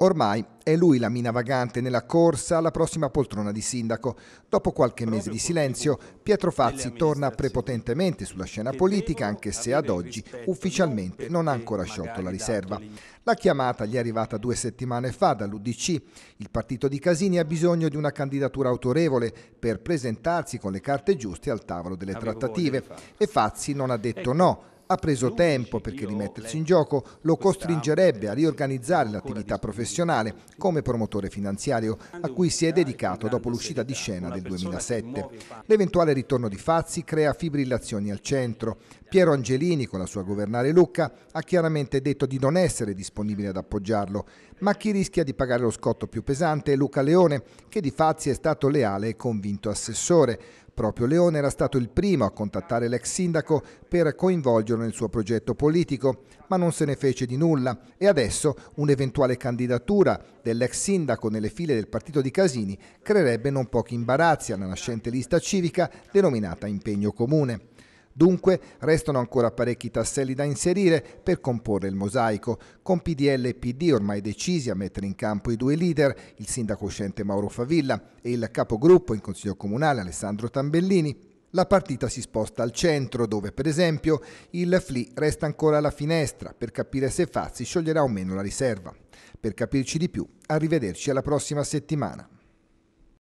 Ormai è lui la mina vagante nella corsa alla prossima poltrona di sindaco. Dopo qualche mese di silenzio, Pietro Fazzi torna prepotentemente sulla scena politica, anche se ad oggi ufficialmente non ha ancora sciolto la riserva. La chiamata gli è arrivata due settimane fa dall'Udc. Il partito di Casini ha bisogno di una candidatura autorevole per presentarsi con le carte giuste al tavolo delle trattative e Fazzi non ha detto ecco. no ha preso tempo perché rimettersi in gioco lo costringerebbe a riorganizzare l'attività professionale come promotore finanziario, a cui si è dedicato dopo l'uscita di scena del 2007. L'eventuale ritorno di Fazzi crea fibrillazioni al centro. Piero Angelini, con la sua governare Lucca, ha chiaramente detto di non essere disponibile ad appoggiarlo, ma chi rischia di pagare lo scotto più pesante è Luca Leone, che di Fazzi è stato leale e convinto assessore. Proprio Leone era stato il primo a contattare l'ex sindaco per coinvolgerlo nel suo progetto politico, ma non se ne fece di nulla e adesso un'eventuale candidatura dell'ex sindaco nelle file del partito di Casini creerebbe non pochi imbarazzi alla nascente lista civica denominata Impegno Comune. Dunque restano ancora parecchi tasselli da inserire per comporre il mosaico, con PDL e PD ormai decisi a mettere in campo i due leader, il sindaco uscente Mauro Favilla e il capogruppo in Consiglio Comunale Alessandro Tambellini, la partita si sposta al centro, dove per esempio il Fli resta ancora alla finestra per capire se Fazzi scioglierà o meno la riserva. Per capirci di più, arrivederci alla prossima settimana.